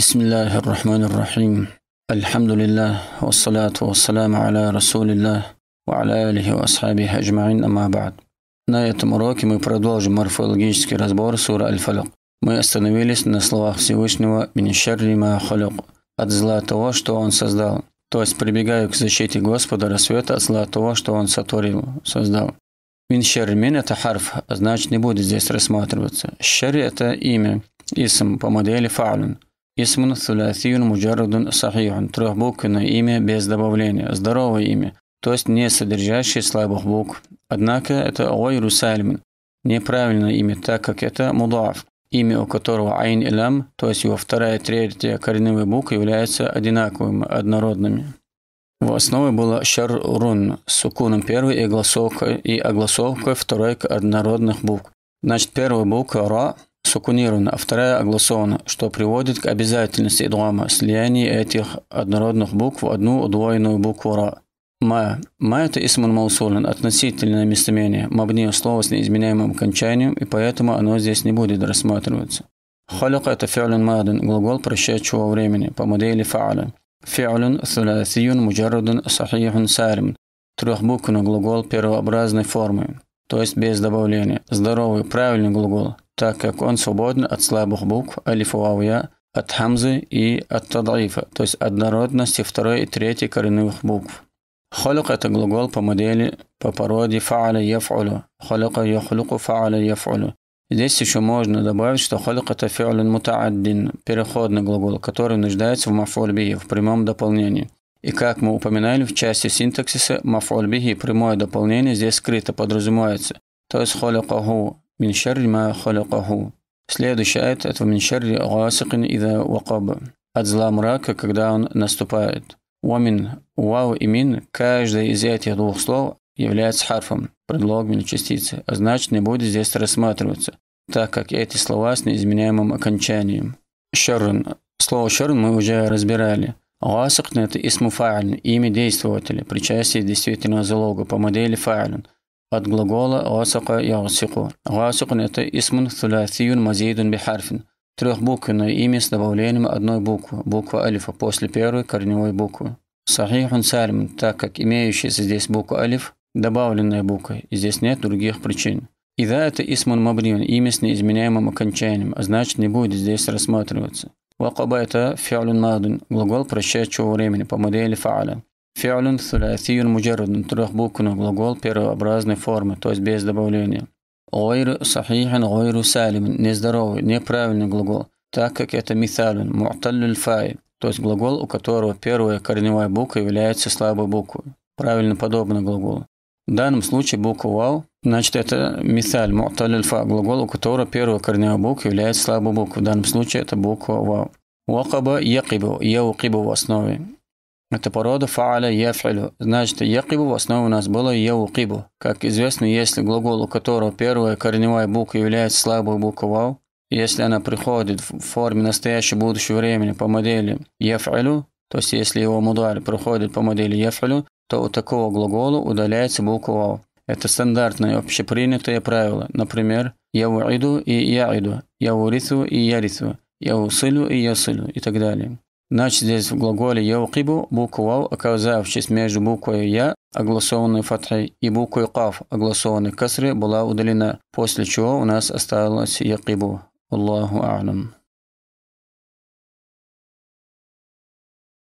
بسم الله الرحمن الرحيم الحمد لله والصلاة والسلام على رسول الله وعلى آله وأصحابه أجمعين أما بعد На этом уроке мы продолжим морфологический разбор суры Аль-Фалюк. Мы остановились на словах Всевышнего «Бенешерри ма халюк» от зла того, что Он создал. То есть прибегаю к защите Господа рассвета от зла того, что Он сотворил, создал. Мин это харф, а значит не будет здесь рассматриваться. Шерри – это имя, исм по модели фаулин – Исмун Сулясиюн Муджарудун Сахихун – на имя без добавления, здоровое имя, то есть не содержащее слабых букв. Однако это Ой Сальмин – неправильное имя, так как это Мудаф, имя у которого Айн и Лам, то есть его вторая и третья кореневые буквы являются одинаковыми, однородными. В основе было шар-рун с укуном первой и, огласовкой, и огласовкой второй однородных букв. Значит, первая буква – Ра – сукунирована, а вторая огласована, что приводит к обязательности идгама слияния этих однородных букв в одну удвоенную букву «ра». «Ма». «Ма» – это исман маусулин, относительное местоимение, мабни слово с неизменяемым окончанием, и поэтому оно здесь не будет рассматриваться. «Халик» – это фиалин мадин, глагол прошедшего времени, по модели фа'аля. «Фиалин» – «Сулясиюн» – «Муджарудин» – «Сахихун» – «Сарим» – трехбуквенный глагол первообразной формы, то есть без добавления. Здоровый, правильный глагол – так как он свободен от слабых букв алиф вау от хамзы и от тадаифа, то есть однородности второй и третьей корневых букв. Холюк – это глагол по модели, по породе фааля яфулю. Холюка яхлюку фааля яфулю. Здесь еще можно добавить, что холюк – это фиолин мутааддин, переходный глагол, который нуждается в мафульбии, в прямом дополнении. И как мы упоминали в части синтаксиса, мафульбии, прямое дополнение здесь скрыто подразумевается. То есть холюкаху Мин шарри ма халякаху. Следующий аят – это «Мин шарри гасикин ида вакаб». От зла мрака, когда он наступает. Уамин, вау и мин – каждое из этих двух слов является харфом, предлогом частицы, а значит не будет здесь рассматриваться, так как эти слова с неизменяемым окончанием. Шаррун. Слово шаррун мы уже разбирали. Гасикн – это исму фа'лин, имя действователя, причастие действительного залога по модели фа'лин – от глагола «гасака» «ягсику». «Гасикун» – это исмун «thuляthiyun» «мазидун» бихарфин. Трехбуквенное имя с добавлением одной буквы, буква алифа, после первой корневой буквы. Сахихун сальм, так как имеющаяся здесь буква алиф, добавленная буква, и здесь нет других причин. Ида это исмун мабриун, имя с неизменяемым окончанием, а значит не будет здесь рассматриваться. Вакаба это фиалун мадун, глагол прощающего времени по модели фааля. Фиолюн сулясиюн муджаррудун. Трех буквенный глагол первообразной формы, то есть без добавления. Ойру сахихин, ойру салимин. Нездоровый, неправильный глагол, так как это мисалюн, му'таллюль фай, то есть глагол, у которого первая корневая буква является слабой буквой. Правильно подобно глаголу. В данном случае буква «вау» Значит, это мисаль, му'талильфа, глагол, у которого первая корневая буква является слабой буквой. В данном случае это буква «вау». Вакаба якибу, яукибу в основе. Это порода фааля яфилю, значит якибу в основе у нас было яукибу. Как известно, если глагол, у которого первая корневая буква является слабой буквой вау, если она приходит в форме настоящего будущего времени по модели яфилю, то есть если его мудар проходит по модели яфилю, то у такого глагола удаляется буква вау. Это стандартное общепринятое правило. Например, я уиду и я иду, я урису и я рису, я усылю и я сылю и так далее. Значит, здесь в глаголе «яукибу» буква «вау», оказавшись между буквой «я», огласованной фатхой и буквой кав, огласованной касры, была удалена, после чего у нас осталось «якибу». Аллаху Алам.